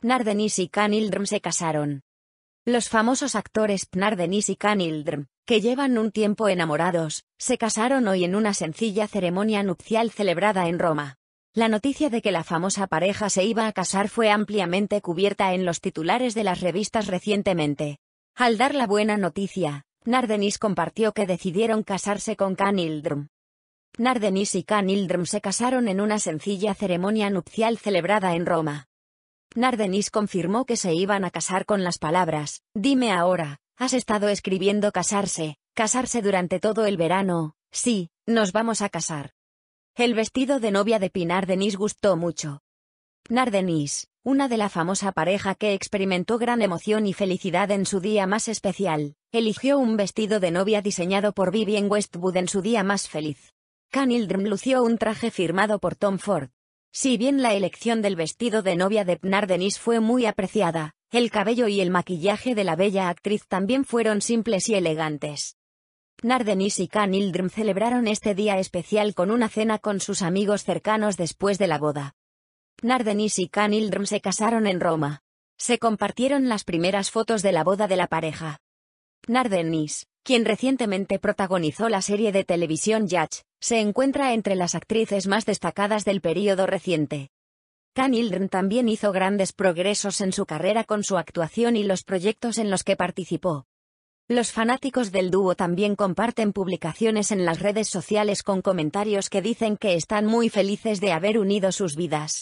Pnardenis y Can se casaron. Los famosos actores Pnardenis y Can que llevan un tiempo enamorados, se casaron hoy en una sencilla ceremonia nupcial celebrada en Roma. La noticia de que la famosa pareja se iba a casar fue ampliamente cubierta en los titulares de las revistas recientemente. Al dar la buena noticia, Nardenis compartió que decidieron casarse con Canildrum. Nardenis y Canildrum se casaron en una sencilla ceremonia nupcial celebrada en Roma. Nardenis confirmó que se iban a casar con las palabras, dime ahora, has estado escribiendo casarse, casarse durante todo el verano, sí, nos vamos a casar. El vestido de novia de Pinar Denis gustó mucho. Pnardenis, una de la famosa pareja que experimentó gran emoción y felicidad en su día más especial, eligió un vestido de novia diseñado por Vivienne Westwood en su día más feliz. Canildrum lució un traje firmado por Tom Ford, si bien la elección del vestido de novia de Pnar fue muy apreciada, el cabello y el maquillaje de la bella actriz también fueron simples y elegantes. Pnar y Khan celebraron este día especial con una cena con sus amigos cercanos después de la boda. Pnar y Khan se casaron en Roma. Se compartieron las primeras fotos de la boda de la pareja. Pnar quien recientemente protagonizó la serie de televisión Yatch, se encuentra entre las actrices más destacadas del período reciente. Can también hizo grandes progresos en su carrera con su actuación y los proyectos en los que participó. Los fanáticos del dúo también comparten publicaciones en las redes sociales con comentarios que dicen que están muy felices de haber unido sus vidas.